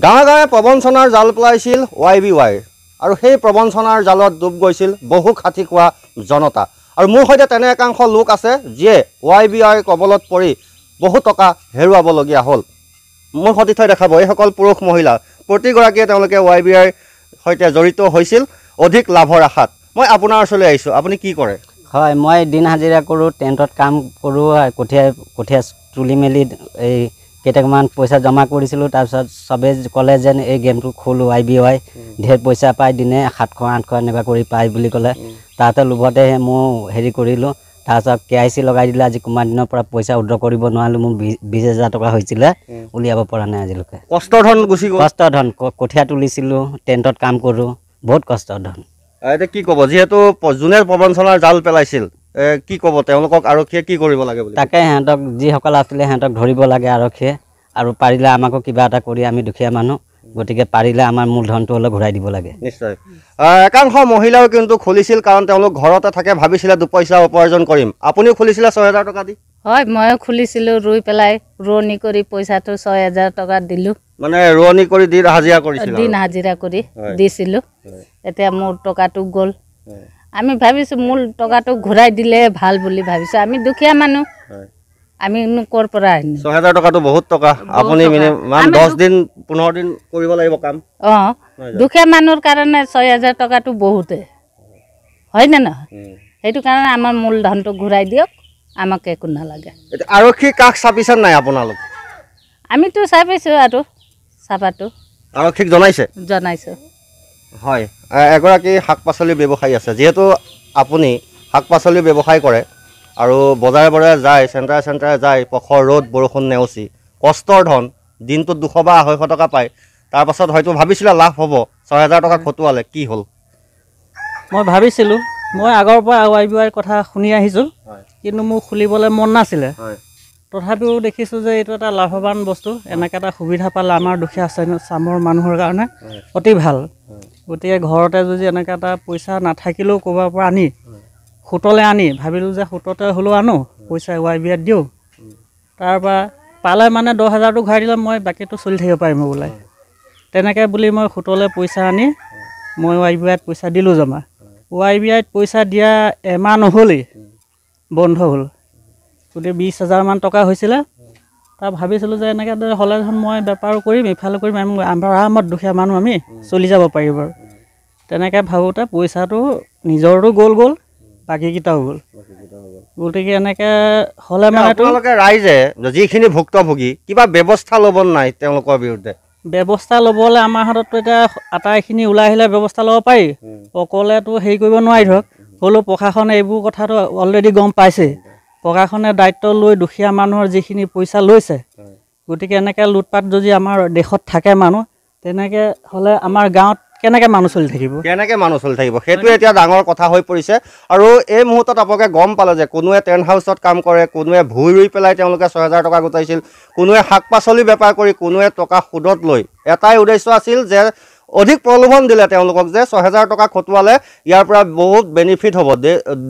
গাঁৱে গাঁৱে প্ৰবঞ্চনাৰ জাল পেলাইছিল ৱাই বি ৱাইৰ আৰু সেই প্ৰবঞ্চনাৰ জালত ডুব গৈছিল বহু খাঠি খোৱা জনতা আৰু মোৰ সৈতে তেনে একাংশ লোক আছে যিয়ে ৱাই বি ৱাইৰ কবলত পৰি বহু টকা হেৰুৱাবলগীয়া হ'ল মোৰ সতীৰ্থই দেখাব এইসকল পুৰুষ মহিলা প্ৰতিগৰাকীয়ে তেওঁলোকে ৱাই বি আইৰ সৈতে জড়িত হৈছিল অধিক লাভৰ আশাত মই আপোনাৰ ওচৰলৈ আহিছোঁ আপুনি কি কৰে হয় মই দিন হাজিৰা কৰোঁ টেণ্টত কাম কৰোঁ কঠীয়া কঠীয়া তুলি মেলি এই কেইটামান পইচা জমা কৰিছিলোঁ তাৰপিছত চবেই ক'লে যেন এই গেমটো খোল ৱাই বি ৱাই ঢেৰ পইচা পায় দিনে সাতশ আঠশ এনেকুৱা কৰি পায় বুলি ক'লে তাতে লোভতে মোৰ হেৰি কৰিলোঁ তাৰপিছত কে আই চি লগাই দিলে আজি কিমান দিনৰ পৰা পইচা উদ্ৰ কৰিব নোৱাৰিলোঁ মোৰ বিছ হেজাৰ টকা হৈছিলে উলিয়াব পৰা নাই আজিলৈকে কষ্ট ধন গুচি গ'ল কষ্ট ধন কঠীয়া তুলিছিলোঁ টেণ্টত কাম কৰোঁ বহুত কষ্ট ধন এতিয়া কি ক'ব যিহেতু যোনে প্ৰবঞ্চনাৰ জাল পেলাইছিল কি ক'ব তেওঁলোকক আৰক্ষীয়ে কি কৰিব লাগে তাকে সিহঁতক যিসকল আছিলে সিহঁতক ধৰিব লাগে আৰক্ষীয়ে আৰু পাৰিলে আমাকো কিবা এটা কৰি আমি দুখীয়া মানুহ গতিকে পাৰিলে আমাৰ মূলধনটো অলপ ঘূৰাই দিব লাগে নিশ্চয় একাংশ মহিলাও কিন্তু খুলিছিল কাৰণ তেওঁলোক ঘৰতে থাকে ভাবিছিলে দুপইচা উপাৰ্জন কৰিম আপুনিও খুলিছিলে ছয় হেজাৰ টকা দি হয় ময়ো খুলিছিলোঁ ৰুই পেলাই ৰোৱনি কৰি পইচাটো ছয় হেজাৰ টকা দিলোঁ মানে ৰোৱনি কৰি দিন হাজিৰা কৰিছিলোঁ দিন হাজিৰা কৰি দিছিলোঁ এতিয়া মোৰ টকাটো গ'ল আমি ভাবিছোঁ মোৰ টকাটো ঘূৰাই দিলে ভাল বুলি ভাবিছোঁ আমি দুখীয়া মানুহ আমি ক'ৰ পৰা আনিম ছহেজাৰ টকাটো বহুত টকা আপুনি দহ দিন পোন্ধৰ দিন কৰিব লাগিব কাম অঁ দুখীয়া মানুহৰ কাৰণে ছয় হেজাৰ টকাটো বহুতে হয়নে নহয় সেইটো কাৰণে আমাৰ মূলধনটো ঘূৰাই দিয়ক আমাক একো নালাগে আৰক্ষী কাষ চাপিছে নাই আপোনালোক আমিতো চাপিছোঁ আৰু চাপাটো আৰক্ষীক জনাইছে জনাইছোঁ হয় এগৰাকী শাক পাচলিৰ ব্যৱসায়ী আছে যিহেতু আপুনি শাক পাচলি ব্যৱসায় কৰে আৰু বজাৰে বজাৰে যায় চেণ্টাৰে চেণ্টাৰে যায় পখৰ ৰ'দ বৰষুণ নেওচি কষ্টৰ ধন দিনটোত দুশ বা আঢ়ৈশ টকা পায় তাৰপাছত হয়তো ভাবিছিলে লাভ হ'ব ছয় ছহেজাৰ টকা খটুৱালে কি হ'ল মই ভাবিছিলোঁ মই আগৰ পৰা ৱাই বি ৱাইৰ কথা শুনি আহিছোঁ কিন্তু মোৰ খুলিবলৈ মন নাছিলে তথাপিও দেখিছোঁ যে এইটো এটা লাভৱান বস্তু এনেকৈ এটা সুবিধা পালে আমাৰ দুখীয়া শ্ৰেণী চামৰ মানুহৰ কাৰণে অতি ভাল গতিকে ঘৰতে যদি এনেকৈ এটা পইচা নাথাকিলেও ক'ৰবাৰ পৰা আনি সুতলৈ আনি ভাবিলোঁ যে সুততে হ'লেও আনো পইচা ৱাই বি বিয়াত দিওঁ তাৰপৰা পালে মানে দহ হাজাৰটো ঘূৰাই দিলে মই বাকীটো চলি থাকিব পাৰিম বোলে তেনেকৈ বুলি মই সুতলৈ পইচা আনি মই ৱাই বি আইত পইচা দিলোঁ জমা ৱাই বি আইত পইচা দিয়া এমাহ নহ'লেই বন্ধ হ'ল গোটেই বিছ হাজাৰমান টকা হৈছিলে তাৰ ভাবিছিলোঁ যে এনেকৈ হ'লে দেখোন মই বেপাৰো কৰিম ইফালে কৰিম আমি আৰামত দুখীয়া মানুহ আমি চলি যাব পাৰিম আৰু তেনেকৈ ভাবোঁতে পইচাটো নিজৰটো গ'ল গ'ল বাকীকেইটাও গ'ল গতিকে এনেকৈ হ'লে মানে তোমালোকে ৰাইজে যিখিনি ভুক্তভোগী কিবা ব্যৱস্থা ল'ব নাই তেওঁলোকৰ বিৰুদ্ধে ব্যৱস্থা ল'বলৈ আমাৰ হাততো এতিয়া আটাইখিনি ওলাই আহিলে ব্যৱস্থা ল'ব পাৰি অকলেতো হেৰি কৰিব নোৱাৰি ধৰক হ'লেও প্ৰশাসনে এইবোৰ কথাটো অলৰেডি গম পাইছেই প্ৰশাসনে দায়িত্ব লৈ দুখীয়া মানুহৰ যিখিনি পইচা লৈছে গতিকে এনেকৈ লুটপাত যদি আমাৰ দেশত থাকে মানুহ তেনেকৈ হ'লে আমাৰ গাঁৱত কেনেকে মানুহ চলি থাকিব কেনেকে মানুহ চলি থাকিব সেইটোৱে এতিয়া ডাঙৰ কথা হৈ পৰিছে আৰু এই মুহূৰ্তত আপোনালোকে গম পালে যে কোনোৱে টেণ্ট হাউচত কাম কৰে কোনোৱে ভূঁই ৰুই পেলাই তেওঁলোকে ছয় হাজাৰ টকা গোটাইছিল কোনোৱে শাক পাচলি বেপাৰ কৰি কোনোৱে টকা সুদত লৈ এটাই উদ্দেশ্য আছিল যে অধিক প্ৰলোভন দিলে তেওঁলোকক যে ছহেজাৰ টকা খটোৱালে ইয়াৰ পৰা বহুত বেনিফিট হ'ব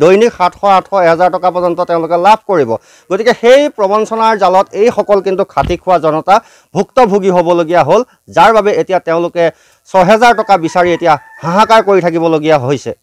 দৈনিক সাতশ আঠশ এহেজাৰ টকা পৰ্যন্ত তেওঁলোকে লাভ কৰিব গতিকে সেই প্ৰবঞ্চনাৰ জালত এইসকল কিন্তু খাটি খোৱা জনতা ভুক্তভোগী হ'বলগীয়া হ'ল যাৰ বাবে এতিয়া তেওঁলোকে ছহেজাৰ টকা বিচাৰি এতিয়া হাহাকাৰ কৰি থাকিবলগীয়া হৈছে